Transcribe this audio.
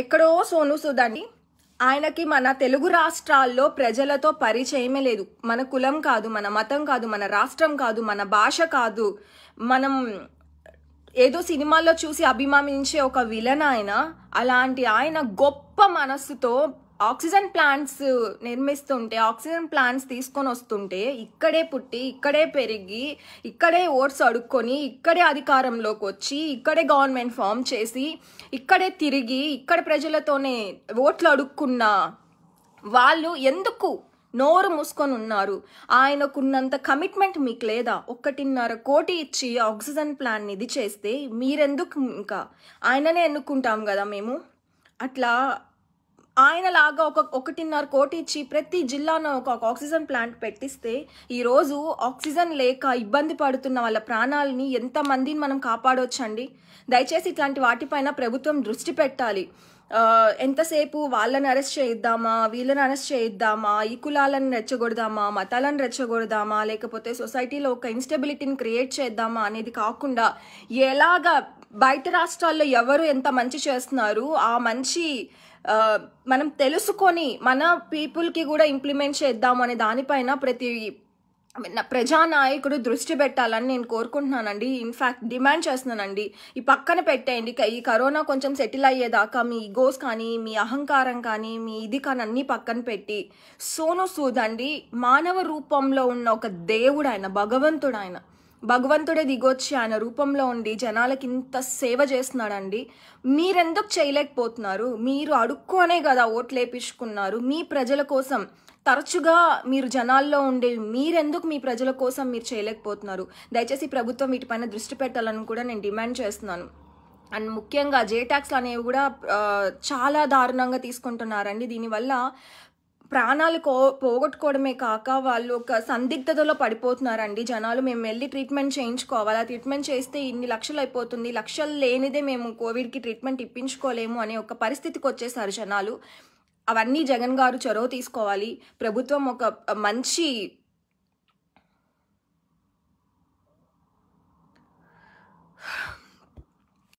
ఎక్కడో సోను అండి ఆయనకి మన తెలుగు రాష్ట్రాల్లో ప్రజలతో పరిచయమే లేదు మన కులం కాదు మన మతం కాదు మన రాష్ట్రం కాదు మన భాష కాదు మనం ఏదో సినిమాల్లో చూసి అభిమానించే ఒక విలన్ ఆయన అలాంటి ఆయన గొప్ప మనస్సుతో ఆక్సిజన్ ప్లాంట్స్ నిర్మిస్తుంటే ఆక్సిజన్ ప్లాంట్స్ తీసుకొని వస్తుంటే ఇక్కడే పుట్టి ఇక్కడే పెరిగి ఇక్కడే ఓట్స్ అడుక్కొని ఇక్కడే అధికారంలోకి వచ్చి ఇక్కడే గవర్నమెంట్ ఫామ్ చేసి ఇక్కడే తిరిగి ఇక్కడ ప్రజలతోనే ఓట్లు అడుక్కున్న వాళ్ళు ఎందుకు నోరు మూసుకొని ఉన్నారు ఆయనకున్నంత కమిట్మెంట్ మీకు లేదా ఒక్కటిన్నర కోటి ఇచ్చి ఆక్సిజన్ ప్లాన్ ఇది చేస్తే మీరెందుకు ఇంకా ఆయననే ఎన్నుకుంటాం కదా మేము అట్లా ఆయనలాగా ఒక ఒకటిన్నర కోటి ఇచ్చి ప్రతి జిల్లాను ఒక ఆక్సిజన్ ప్లాంట్ పెట్టిస్తే ఈరోజు ఆక్సిజన్ లేక ఇబ్బంది పడుతున్న వాళ్ళ ప్రాణాలని ఎంతమందిని మనం కాపాడవచ్చండి దయచేసి ఇట్లాంటి వాటిపైన ప్రభుత్వం దృష్టి పెట్టాలి ఎంతసేపు వాళ్ళని అరెస్ట్ చేయిద్దామా వీళ్ళని అరెస్ట్ చేయిద్దామా ఈ కులాలను రెచ్చగొడదామా మతాలను రెచ్చగొడదామా లేకపోతే సొసైటీలో ఒక ఇన్స్టెబిలిటీని క్రియేట్ చేద్దామా అనేది కాకుండా ఎలాగా బయట రాష్ట్రాల్లో ఎవరు ఎంత మంచి చేస్తున్నారు ఆ మంచి మనం తెలుసుకొని మన పీపుల్కి కూడా ఇంప్లిమెంట్ చేద్దాం అనే దానిపైన ప్రతి ప్రజానాయకుడు దృష్టి పెట్టాలని నేను కోరుకుంటున్నానండి ఇన్ఫ్యాక్ట్ డిమాండ్ చేస్తున్నానండి ఈ పక్కన పెట్టేయండి ఈ కరోనా కొంచెం సెటిల్ అయ్యేదాకా మీ ఈగోస్ కానీ మీ అహంకారం కానీ మీ ఇది కానీ అన్నీ పక్కన పెట్టి సోను సూద్ అండి మానవ రూపంలో ఉన్న ఒక దేవుడు ఆయన భగవంతుడు ఆయన భగవంతుడే దిగొచ్చి ఆయన రూపంలో ఉండి జనాలకి ఇంత సేవ చేస్తున్నాడండి మీరెందుకు చేయలేకపోతున్నారు మీరు అడుక్కునే కదా ఓట్లు వేపించుకున్నారు మీ ప్రజల కోసం తరచుగా మీరు జనాల్లో ఉండే మీరెందుకు మీ ప్రజల కోసం మీరు చేయలేకపోతున్నారు దయచేసి ప్రభుత్వం వీటిపైన దృష్టి పెట్టాలని కూడా నేను డిమాండ్ చేస్తున్నాను అండ్ ముఖ్యంగా జే ట్యాక్స్ అనేవి కూడా చాలా దారుణంగా తీసుకుంటున్నారండి దీనివల్ల ప్రాణాలు కో పోగొట్టుకోవడమే కాక వాళ్ళు ఒక సందిగ్ధతలో పడిపోతున్నారండి జనాలు మేము వెళ్ళి ట్రీట్మెంట్ చేయించుకోవాలి ట్రీట్మెంట్ చేస్తే ఇన్ని లక్షలు అయిపోతుంది లక్షలు లేనిదే మేము కోవిడ్కి ట్రీట్మెంట్ ఇప్పించుకోలేము అనే ఒక పరిస్థితికి వచ్చేసారు జనాలు అవన్నీ జగన్ గారు చొరవ తీసుకోవాలి ప్రభుత్వం ఒక మంచి